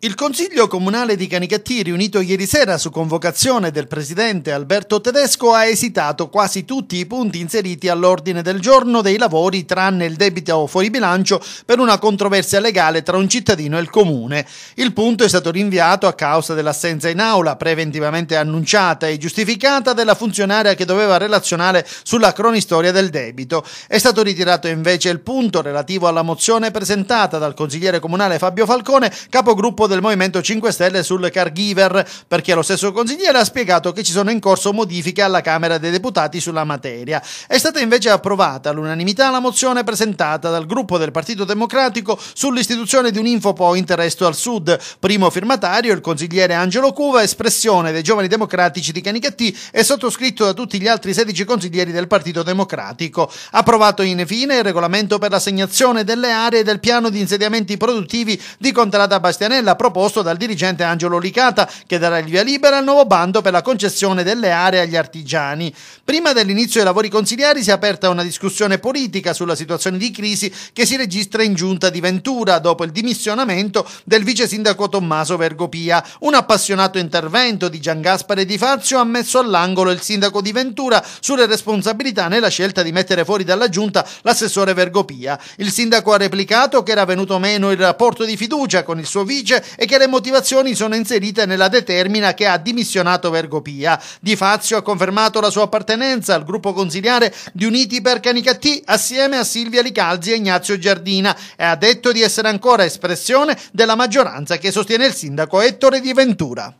Il Consiglio Comunale di Canicattì, riunito ieri sera su convocazione del presidente Alberto Tedesco, ha esitato quasi tutti i punti inseriti all'ordine del giorno dei lavori, tranne il debito fuori bilancio per una controversia legale tra un cittadino e il comune. Il punto è stato rinviato a causa dell'assenza in aula, preventivamente annunciata e giustificata, della funzionaria che doveva relazionare sulla cronistoria del debito. È stato ritirato invece il punto relativo alla mozione presentata dal consigliere comunale Fabio Falcone, capogruppo del Movimento 5 Stelle sul Cargiver, perché lo stesso consigliere ha spiegato che ci sono in corso modifiche alla Camera dei Deputati sulla materia. È stata invece approvata all'unanimità la mozione presentata dal gruppo del Partito Democratico sull'istituzione di un infopoint Resto al Sud, primo firmatario il consigliere Angelo Cuva, espressione dei giovani democratici di Canicattì e sottoscritto da tutti gli altri 16 consiglieri del Partito Democratico. Approvato infine il regolamento per l'assegnazione delle aree del piano di insediamenti produttivi di Contrada Bastianella proposto dal dirigente Angelo Licata, che darà il via libera al nuovo bando per la concessione delle aree agli artigiani. Prima dell'inizio dei lavori consigliari si è aperta una discussione politica sulla situazione di crisi che si registra in giunta di Ventura dopo il dimissionamento del vice sindaco Tommaso Vergopia. Un appassionato intervento di Gian Gaspare Di Fazio ha messo all'angolo il sindaco di Ventura sulle responsabilità nella scelta di mettere fuori dalla giunta l'assessore Vergopia. Il sindaco ha replicato che era venuto meno il rapporto di fiducia con il suo vice e che le motivazioni sono inserite nella determina che ha dimissionato Vergopia. Di Fazio ha confermato la sua appartenenza al gruppo consiliare di Uniti per Canicattì assieme a Silvia Licalzi e Ignazio Giardina e ha detto di essere ancora espressione della maggioranza che sostiene il sindaco Ettore Di Ventura.